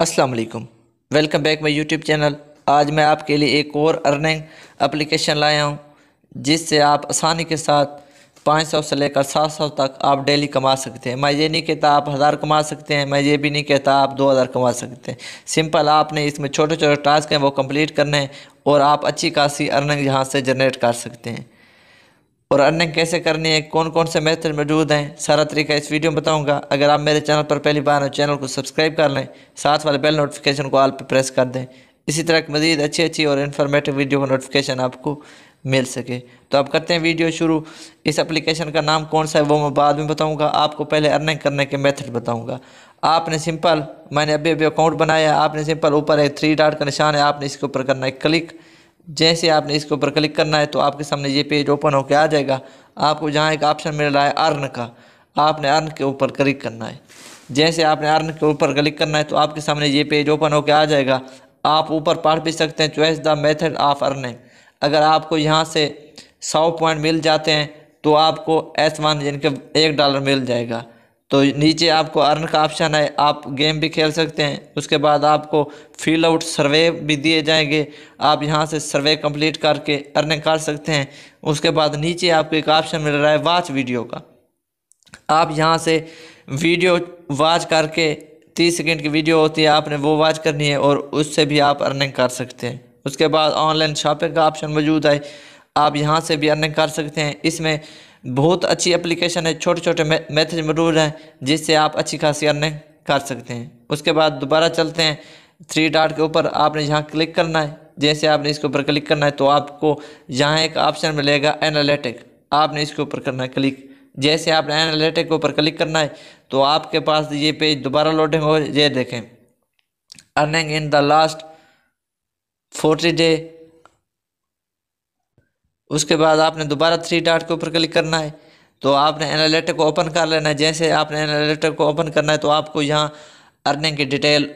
अस्सलाम वालेकुम welcome back my YouTube channel आज मैं आपके लिए एक और अर्निंग एप्लीकेशन लाया हूँ जिससे आप आसानी के साथ पाँच सौ से लेकर सात सौ तक आप डेली कमा सकते हैं मैं ये नहीं कहता आप हज़ार कमा सकते हैं मैं ये भी नहीं कहता आप दो हज़ार कमा सकते हैं सिंपल आपने इसमें छोटे छोटे टास्क हैं वो कंप्लीट करने हैं और आप अच्छी खासी अर्निंग यहाँ से जनरेट कर सकते हैं और अर्निंग कैसे करनी है कौन कौन से मेथड मौजूद हैं सारा तरीका इस वीडियो में बताऊंगा अगर आप मेरे चैनल पर पहली बार हैं चैनल को सब्सक्राइब कर लें साथ वाले बेल नोटिफिकेशन को आल पर प्रेस कर दें इसी तरह की मज़ीद अच्छी अच्छी और इन्फॉर्मेटिव वीडियो का नोटिफिकेशन आपको मिल सके तो आप करते हैं वीडियो शुरू इस एप्लीकेशन का नाम कौन सा है वो मैं बाद में बताऊँगा आपको पहले अर्निंग करने के मेथड बताऊँगा आपने सिंपल मैंने अभी अभी अकाउंट बनाया आपने सिंपल ऊपर एक थ्री डॉट का निशान है आपने इसके ऊपर करना है क्लिक जैसे आपने इसके ऊपर क्लिक करना है तो आपके सामने ये पेज ओपन होकर आ जाएगा आपको जहाँ एक ऑप्शन मिल रहा है अर्न का आपने अर्न के ऊपर क्लिक करना है जैसे आपने अर्न के ऊपर क्लिक करना है तो आपके सामने ये पेज ओपन होकर आ जाएगा आप ऊपर पढ़ भी सकते हैं चॉइस तो द मेथड ऑफ अर्निंग अगर आपको यहाँ से सौ पॉइंट मिल जाते हैं तो आपको एस वन यानी कि एक डॉलर मिल जाएगा तो नीचे आपको अर्न का ऑप्शन है आप गेम भी खेल सकते हैं उसके बाद आपको फील आउट सर्वे भी दिए जाएंगे आप यहाँ से सर्वे कंप्लीट करके अर्निंग कर सकते हैं उसके बाद नीचे आपको एक ऑप्शन मिल रहा है वाच वीडियो का आप यहाँ से वीडियो वाच करके तीस सेकेंड की वीडियो होती है आपने वो वाच करनी है और उससे भी आप अर्निंग कर सकते हैं उसके बाद ऑनलाइन शॉपिंग का ऑप्शन मौजूद है आप यहाँ से भी अर्निंग कर सकते हैं इसमें बहुत अच्छी एप्लीकेशन है छोटे छोटे मेथड मरूर हैं जिससे आप अच्छी खासी अर्निंग कर सकते हैं उसके बाद दोबारा चलते हैं थ्री डाट के ऊपर आपने यहाँ क्लिक करना है जैसे आपने इसके ऊपर क्लिक करना है तो आपको यहाँ एक ऑप्शन मिलेगा एनालिटिक आपने इसके ऊपर करना है क्लिक जैसे आपने एनालिटिक के ऊपर क्लिक करना है तो आपके पास ये पेज दोबारा लोडिंग हो ये देखें earning in the last forty day उसके बाद आपने दोबारा थ्री डॉट के ऊपर क्लिक करना है तो आपने एनालिटर को ओपन कर लेना है जैसे आपने एनालिटर को ओपन करना है तो आपको यहाँ अर्निंग की डिटेल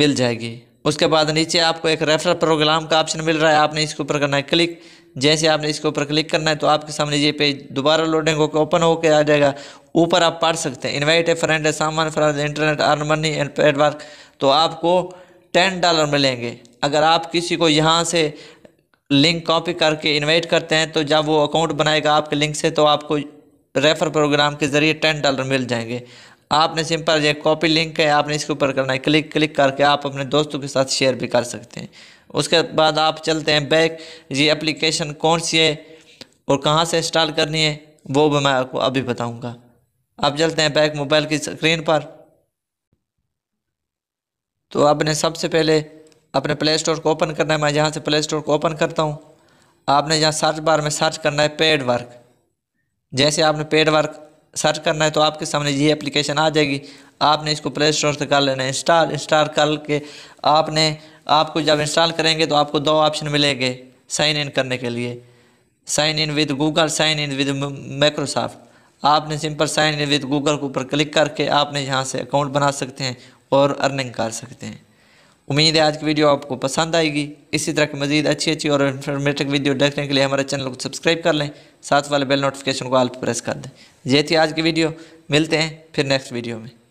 मिल जाएगी उसके बाद नीचे आपको एक रेफरल प्रोग्राम का ऑप्शन मिल रहा है आपने इसके ऊपर करना है क्लिक जैसे आपने इसके ऊपर क्लिक करना है तो आपके सामने ये पेज दोबारा लोडिंग होकर ओपन होकर आ जाएगा ऊपर आप पढ़ सकते हैं इन्वाइट ए फ्रेंड सामान friend internet earn money and paid work तो आपको टेन डॉलर मिलेंगे अगर आप किसी को यहाँ से लिंक कॉपी करके इनवाइट करते हैं तो जब वो अकाउंट बनाएगा आपके लिंक से तो आपको रेफर प्रोग्राम के ज़रिए टेन डॉलर मिल जाएंगे आपने सिंपल ये कॉपी लिंक है आपने इसके ऊपर करना है क्लिक क्लिक करके आप अपने दोस्तों के साथ शेयर भी कर सकते हैं उसके बाद आप चलते हैं बैक ये एप्लीकेशन कौन सी है और कहाँ से इंस्टॉल करनी है वो भी मैं आपको अभी बताऊँगा आप चलते हैं बैक मोबाइल की स्क्रीन पर तो आपने सबसे पहले अपने प्ले स्टोर को ओपन करना है मैं यहाँ से प्ले स्टोर को ओपन करता हूँ आपने यहाँ सर्च बार में सर्च करना है पेड वर्क जैसे आपने पेड वर्क सर्च करना है तो आपके सामने ये एप्लीकेशन आ जाएगी आपने इसको प्ले स्टोर से कर लेना है इंस्टॉल इंस्टॉल करके आपने आपको जब इंस्टॉल करेंगे तो आपको दो ऑप्शन मिलेंगे साइन इन करने के लिए sign in with Google sign in with Microsoft आपने simple sign in with Google के ऊपर क्लिक करके आपने यहाँ से अकाउंट बना सकते हैं और अर्निंग कर सकते हैं उम्मीद है आज की वीडियो आपको पसंद आएगी इसी तरह की मजीद अच्छी अच्छी और इन्फॉर्मेटिव वीडियो देखने के लिए हमारे चैनल को सब्सक्राइब कर लें साथ वाले बेल नोटिफिकेशन को आल प्रेस कर दें ये थी आज की वीडियो मिलते हैं फिर नेक्स्ट वीडियो में